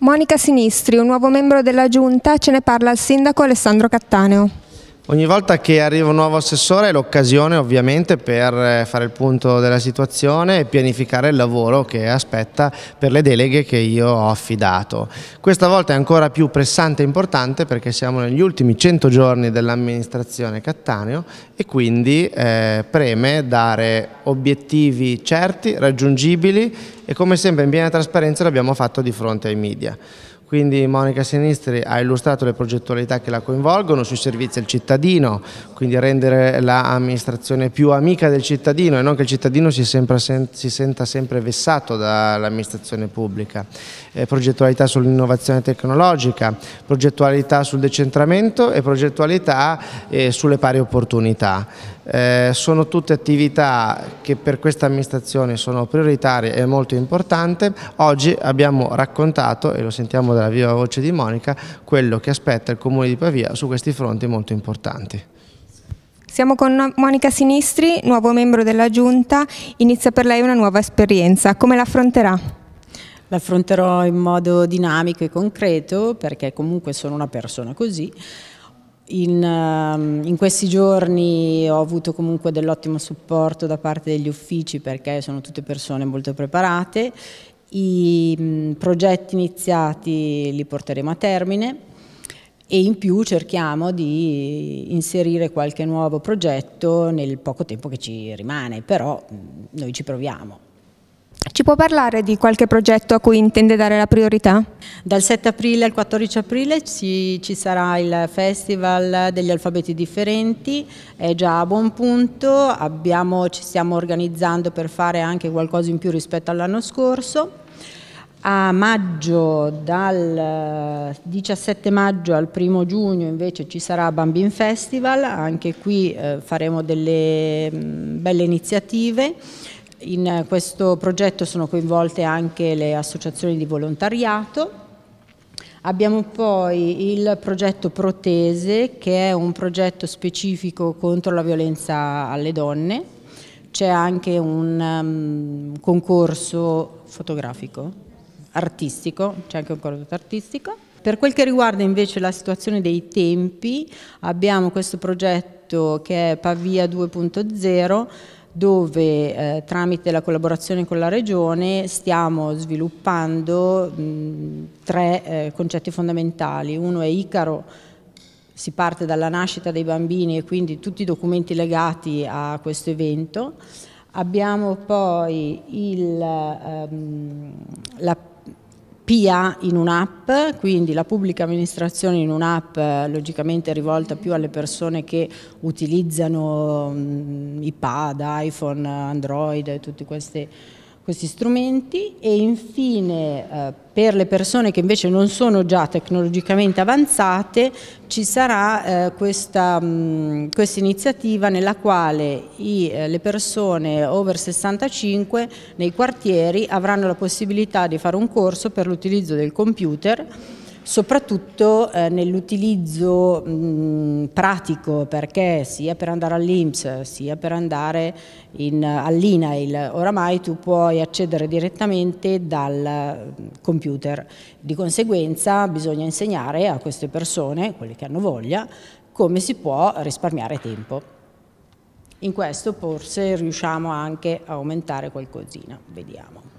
Monica Sinistri, un nuovo membro della Giunta, ce ne parla il sindaco Alessandro Cattaneo. Ogni volta che arriva un nuovo assessore è l'occasione ovviamente per eh, fare il punto della situazione e pianificare il lavoro che aspetta per le deleghe che io ho affidato. Questa volta è ancora più pressante e importante perché siamo negli ultimi 100 giorni dell'amministrazione Cattaneo e quindi eh, preme dare obiettivi certi, raggiungibili e come sempre in piena trasparenza l'abbiamo fatto di fronte ai media. Quindi Monica Sinistri ha illustrato le progettualità che la coinvolgono sui servizi al cittadino, quindi rendere l'amministrazione più amica del cittadino e non che il cittadino si, sempre, si senta sempre vessato dall'amministrazione pubblica eh, progettualità sull'innovazione tecnologica, progettualità sul decentramento e progettualità eh, sulle pari opportunità. Eh, sono tutte attività che per questa amministrazione sono prioritarie e molto importanti. Oggi abbiamo raccontato, e lo sentiamo dalla viva voce di Monica, quello che aspetta il Comune di Pavia su questi fronti molto importanti. Siamo con Monica Sinistri, nuovo membro della Giunta, inizia per lei una nuova esperienza. Come l'affronterà? l'affronterò in modo dinamico e concreto perché comunque sono una persona così. In, ehm, in, questi giorni ho avuto comunque dell'ottimo supporto da parte degli uffici perché sono tutte persone molto preparate. I mm, progetti iniziati li porteremo a termine e in più cerchiamo di inserire qualche nuovo progetto nel poco tempo che ci rimane, però mm, noi ci proviamo. Ci può parlare di qualche progetto a cui intende dare la priorità? Dal 7 aprile al 14 aprile ci, ci sarà il Festival degli Alfabeti Differenti, è già a buon punto, abbiamo, ci stiamo organizzando per fare anche qualcosa in più rispetto all'anno scorso. A maggio, dal 17 maggio al 1 giugno invece ci sarà Bambin Festival, anche qui eh, faremo delle mm, belle iniziative. In eh, questo progetto sono coinvolte anche le associazioni di volontariato. Abbiamo poi il progetto Protese che è un progetto specifico contro la violenza alle donne. C'è anche un um, concorso fotografico, artistico, c'è anche un concorso artistico. Per quel che riguarda invece la situazione dei tempi, abbiamo questo progetto che è Pavia 2.0 dove eh, tramite la collaborazione con la Regione stiamo sviluppando mh, tre eh, concetti fondamentali. Uno è Icaro, si parte dalla nascita dei bambini e quindi tutti i documenti legati a questo evento. Abbiamo poi il, ehm, la PIA in un'app, quindi la pubblica amministrazione in un'app logicamente rivolta più alle persone che utilizzano mm, iPad, iPhone, Android e tutte queste questi strumenti e infine eh, per le persone che invece non sono già tecnologicamente avanzate ci sarà eh, questa mh, quest iniziativa nella quale i, eh, le persone over 65 nei quartieri avranno la possibilità di fare un corso per l'utilizzo del computer soprattutto eh, nell'utilizzo mm, pratico perché sia per andare all'Inps sia per andare all'INAIL oramai tu puoi accedere direttamente dal mm, computer, di conseguenza bisogna insegnare a queste persone, quelle che hanno voglia, come si può risparmiare tempo. In questo forse riusciamo anche a aumentare qualcosina, vediamo.